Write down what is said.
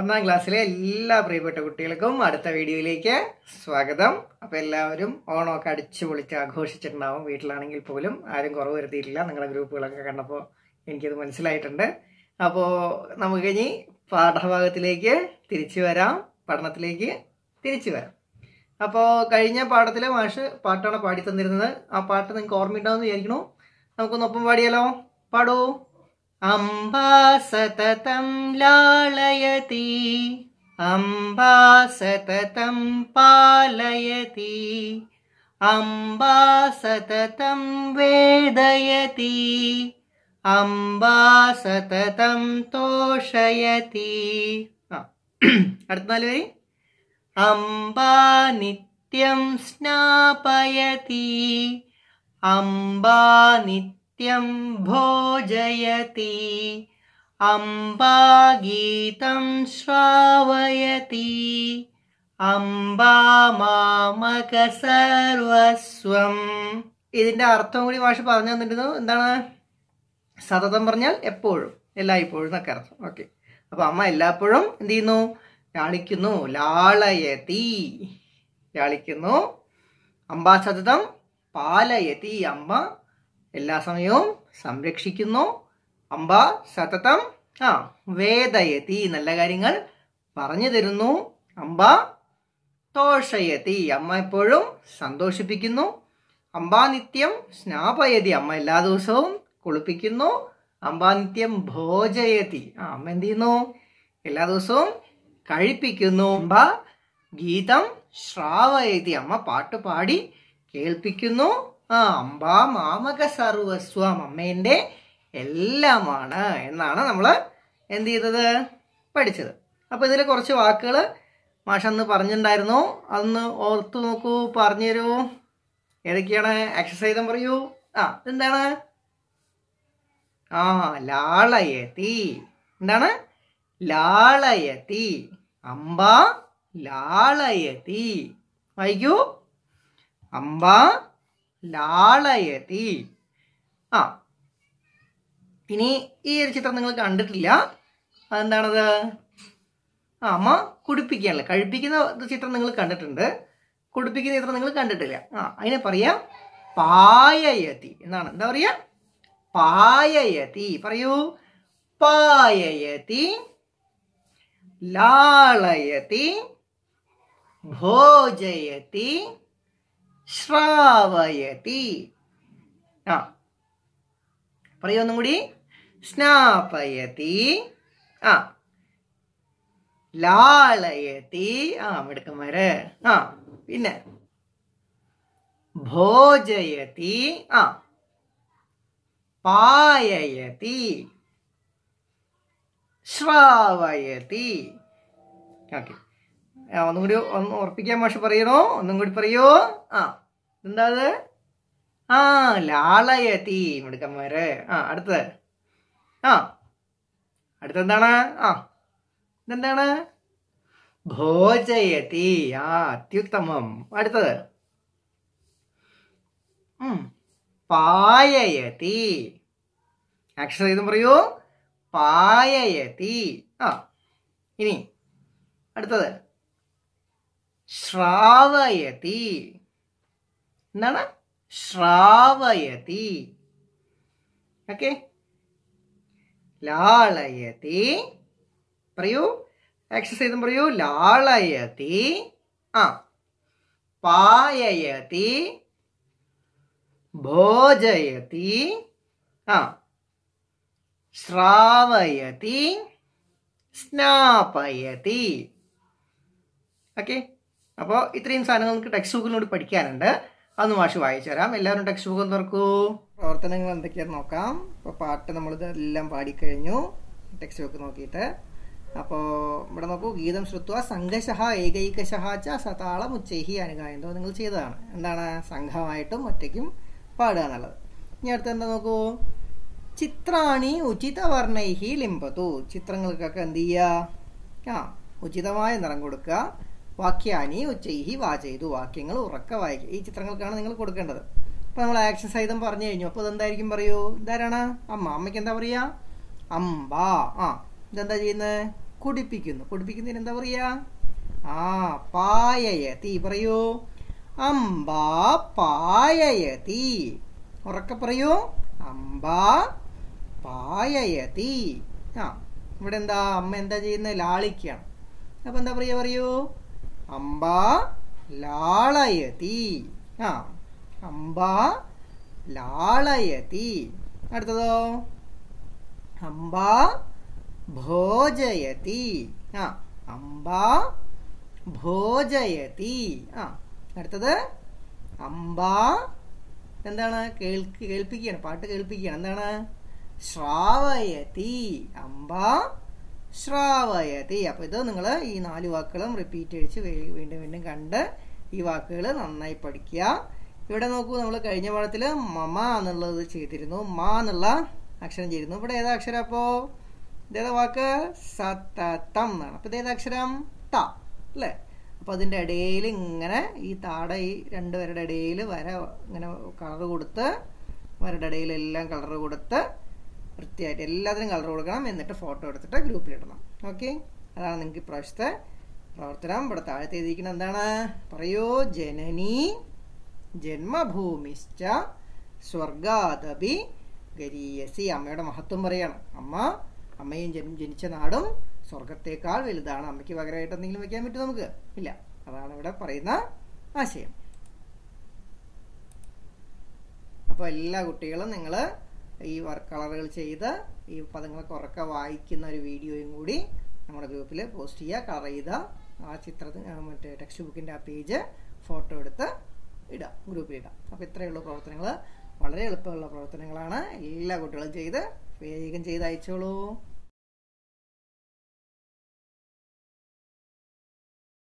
ഒന്നാം ക്ലാസ്സിലെ എല്ലാ പ്രിയപ്പെട്ട കുട്ടികൾക്കും അടുത്ത വീഡിയോയിലേക്ക് സ്വാഗതം അപ്പോൾ എല്ലാവരും ഓണമൊക്കെ അടിച്ചു പൊളിച്ച് ആഘോഷിച്ചിട്ടുണ്ടാവും വീട്ടിലാണെങ്കിൽ പോലും ആരും കുറവ് വരുത്തിയിട്ടില്ല നിങ്ങളുടെ ഗ്രൂപ്പുകളൊക്കെ കണ്ടപ്പോൾ എനിക്കത് മനസ്സിലായിട്ടുണ്ട് അപ്പോൾ നമുക്ക് ഇനി പാഠഭാഗത്തിലേക്ക് തിരിച്ചു വരാം പഠനത്തിലേക്ക് തിരിച്ചു വരാം അപ്പോൾ കഴിഞ്ഞ പാഠത്തിലെ മാഷ് പാട്ടാണ് പാടി തന്നിരുന്നത് ആ പാട്ട് നിങ്ങൾക്ക് ഓർമ്മയുണ്ടാവും എന്ന് നമുക്കൊന്നൊപ്പം പാടിയാലോ പാടൂ अम्बा सततं लालयति अम्बा सततं पालयति अम्बा सततं वेदयति अम्बा सततं तोषयति अर्धमालि अम्बा नित्यं स्नापयति अम्बा नि നിത്യം ഭോജയതി അംബാ ഗീതം ശ്രാവയതി അംബാ മാമക സർവസ്വം ഇതിന്റെ അർത്ഥം കൂടി ഭാഷ പറഞ്ഞു തന്നിരുന്നു എന്താണ് സതതം പറഞ്ഞാൽ എപ്പോഴും എല്ലായ്പ്പോഴും എന്നൊക്കെ അർത്ഥം ഓക്കെ അപ്പൊ അമ്മ എല്ലായ്പ്പോഴും എന്ത് ചെയ്യുന്നു ലാളിക്കുന്നു ലാളയതി ലാളിക്കുന്നു അംബാ സതതം പാലയതി അമ്മ എല്ലാ സമയവും സംരക്ഷിക്കുന്നു അമ്പ സതതം ആ വേദയതി നല്ല കാര്യങ്ങൾ പറഞ്ഞു തരുന്നു അമ്പ തോഷയതി അമ്മ എപ്പോഴും സന്തോഷിപ്പിക്കുന്നു അംബ നിത്യം സ്നാപയതി അമ്മ എല്ലാ ദിവസവും കുളിപ്പിക്കുന്നു അംബ നിത്യം ഭോജയതി ആ അമ്മ എന്ത് ചെയ്യുന്നു എല്ലാ ദിവസവും കഴിപ്പിക്കുന്നു അമ്പ ഗീതം ശ്രാവയതി അമ്മ പാട്ട് പാടി കേൾപ്പിക്കുന്നു ആ അമ്പ മാമക സർവസ്വം അമ്മേൻ്റെ എല്ലാമാണ് എന്നാണ് നമ്മൾ എന്ത് ചെയ്തത് പഠിച്ചത് അപ്പോൾ ഇതിൽ കുറച്ച് വാക്കുകൾ മാഷന്ന് പറഞ്ഞിട്ടുണ്ടായിരുന്നു അതൊന്ന് ഓർത്തു നോക്കൂ പറഞ്ഞു തരൂ ഏതൊക്കെയാണ് എക്സസൈസ് ചെയ്താൽ പറയൂ ആ എന്താണ് ആ ലാളയത്തി എന്താണ് ലാളയത്തി അമ്പ ലാളയത്തി വായിക്കൂ അമ്പ ലാളയതി ആ ഇനി ഈ ഒരു ചിത്രം നിങ്ങൾ കണ്ടിട്ടില്ല അതെന്താണത് ആ അമ്മ കുടിപ്പിക്കുകയല്ലേ കഴിപ്പിക്കുന്ന ചിത്രം നിങ്ങൾ കണ്ടിട്ടുണ്ട് കുടിപ്പിക്കുന്ന ചിത്രം നിങ്ങൾ കണ്ടിട്ടില്ല ആ അതിനെ പറയാം പായയതി എന്നാണ് എന്താ പറയുക പായയതി പറയൂ പായയതി ലാളയതി ഭോജയതി ശ്രാവയതി ആ പറയൂ ഒന്നും കൂടി സ്നാപയതി ആ ലാളയതി ആ മിടുക്കന്മാര് ആ പിന്നെ ഭോജയതി ആ പായയതി ശ്രാവയതി ഓക്കെ ഒന്നും കൂടി ഒന്ന് ഉറപ്പിക്കാൻ മാഷ് പറയണോ ഒന്നും കൂടി പറയോ ആ എന്താ അത് ആ ലാളയ തീ മിടുക്കന്മാര് ആ അടുത്തത് ആ അടുത്തെന്താണ് ആ ഇതെന്താണ് ഭോജയ തീ ആ അത്യുത്തമം അടുത്തത് പായയ തീ ആക്ഷൻ ചെയ്തും പറയൂ പായയ തീ ആ ഇനി അടുത്തത് ശ്രാവയതി എന്താണ് ശ്രാവയതി ഓക്കെ ലാളയതി പറയൂ എക്സസൈസ് ചെയ്തും പറയൂ ലാളയതി ആ പായയതി ഭോജയതി ആ ശ്രാവയതി സ്നാപയതി ഓക്കെ അപ്പോൾ ഇത്രയും സാധനങ്ങൾ നമുക്ക് ടെക്സ്റ്റ് ബുക്കിലൂടെ പഠിക്കാനുണ്ട് അതൊന്ന് മാഷി വായിച്ചു തരാം എല്ലാവരും ടെക്സ്റ്റ് ബുക്ക് തുറക്കൂ പ്രവർത്തനങ്ങൾ എന്തൊക്കെയാണെന്ന് നോക്കാം ഇപ്പോൾ പാട്ട് നമ്മളിതെല്ലാം പാടിക്കഴിഞ്ഞു ടെക്സ്റ്റ് ബുക്ക് നോക്കിയിട്ട് അപ്പോൾ ഇവിടെ നോക്കൂ ഗീതം ശ്രുത്വ സംഘശഹ ഏകൈകശഹ ച സതാളം ഉച്ചൈഹി അനുഗായന്തോ നിങ്ങൾ ചെയ്തതാണ് എന്താണ് സംഘമായിട്ടും ഒറ്റയ്ക്കും പാടുക എന്നുള്ളത് ഇനി അടുത്ത് എന്താ നോക്കൂ ചിത്രാണി വർണ്ണൈഹി ലിംബത്തു ചിത്രങ്ങൾക്കൊക്കെ എന്ത് ചെയ്യുക ആ ഉചിതമായ നിറം കൊടുക്കുക വാക്യാനി ഉച്ചൈഹി വാചെയ്തു വാക്യങ്ങൾ ഉറക്ക വായിക്കുക ഈ ചിത്രങ്ങൾക്കാണ് നിങ്ങൾ കൊടുക്കേണ്ടത് അപ്പോൾ നമ്മൾ ആക്ഷൻ സഹിതം പറഞ്ഞു കഴിഞ്ഞു അപ്പോൾ ഇതെന്തായിരിക്കും പറയൂ ഇതാരാണ് അമ്മ അമ്മയ്ക്ക് എന്താ പറയുക അമ്പ ആ ഇതെന്താ ചെയ്യുന്നത് കുടിപ്പിക്കുന്നു കുടിപ്പിക്കുന്നതിന് എന്താ പറയുക ആ പായയ തീ പറയൂ അമ്പ പായയ തീ ഉറക്ക പറയൂ അമ്പ പായയ തീ ആ ഇവിടെ എന്താ അമ്മ എന്താ ചെയ്യുന്നത് ലാളിക്കുകയാണ് അപ്പോൾ എന്താ പറയുക പറയൂ അംബാ ലാളയതി ആ അംബാ ലാളയതി അടുത്തതോ അംബാ ഭോജയതി ആ അംബാ ഭോജയതി ആ അടുത്തത് അംബാ എന്താണ് കേൾക്ക് കേൾപ്പിക്കുകയാണ് പാട്ട് കേൾപ്പിക്കുകയാണ് എന്താണ് ശ്രാവയതി അമ്പ ശ്രാവയതി അപ്പോൾ ഇത് നിങ്ങൾ ഈ നാല് വാക്കുകളും റിപ്പീറ്റ് അടിച്ച് വീണ്ടും വീണ്ടും കണ്ട് ഈ വാക്കുകൾ നന്നായി പഠിക്കുക ഇവിടെ നോക്കൂ നമ്മൾ കഴിഞ്ഞ പാഠത്തിൽ മമ എന്നുള്ളത് ചെയ്തിരുന്നു മാ എന്നുള്ള അക്ഷരം ചെയ്തിരുന്നു ഇവിടെ ഏതാ അക്ഷരം അപ്പോൾ ഇതേതാ വാക്ക് സത്തം എന്നാണ് അപ്പോൾ ഇതേതാ അക്ഷരം ത അല്ലേ അപ്പോൾ അതിൻ്റെ ഇടയിൽ ഇങ്ങനെ ഈ താട ഈ രണ്ടുപേരുടെ ഇടയിൽ വര ഇങ്ങനെ കളർ കൊടുത്ത് വരുടെ ഇടയിലെല്ലാം കളർ കൊടുത്ത് വൃത്തിയായിട്ട് എല്ലാത്തിനും കളർ കൊടുക്കണം എന്നിട്ട് ഫോട്ടോ എടുത്തിട്ട് ഗ്രൂപ്പിലിടണം ഓക്കെ അതാണ് നിങ്ങൾക്ക് ഇപ്രാവശ്യത്തെ പ്രവർത്തനം ഇവിടെ താഴത്തെ എഴുതിക്കണം എന്താണ് പറയോ ജനനി ജന്മഭൂമിശ്ച സ്വർഗാദപി ഗരീയസി അമ്മയുടെ മഹത്വം പറയണം അമ്മ അമ്മയും ജനിച്ച നാടും സ്വർഗത്തേക്കാൾ വലുതാണ് അമ്മയ്ക്ക് പകരമായിട്ട് എന്തെങ്കിലും വെക്കാൻ പറ്റും നമുക്ക് ഇല്ല അതാണ് ഇവിടെ പറയുന്ന ആശയം അപ്പോൾ എല്ലാ കുട്ടികളും നിങ്ങൾ ഈ വർക്ക് കളറുകൾ ചെയ്ത് ഈ പദങ്ങളൊക്കെ ഉറക്കെ വായിക്കുന്ന ഒരു വീഡിയോയും കൂടി നമ്മുടെ ഗ്രൂപ്പിൽ പോസ്റ്റ് ചെയ്യുക കളർ ചെയ്ത ആ ചിത്രത്തിന് മറ്റേ ടെക്സ്റ്റ് ബുക്കിൻ്റെ ആ പേജ് ഫോട്ടോ എടുത്ത് ഇടാം ഗ്രൂപ്പിൽ ഇടാം അപ്പോൾ ഉള്ളൂ പ്രവർത്തനങ്ങൾ വളരെ എളുപ്പമുള്ള പ്രവർത്തനങ്ങളാണ് എല്ലാ കുട്ടികളും ചെയ്ത് വേഗം ചെയ്ത് അയച്ചോളൂ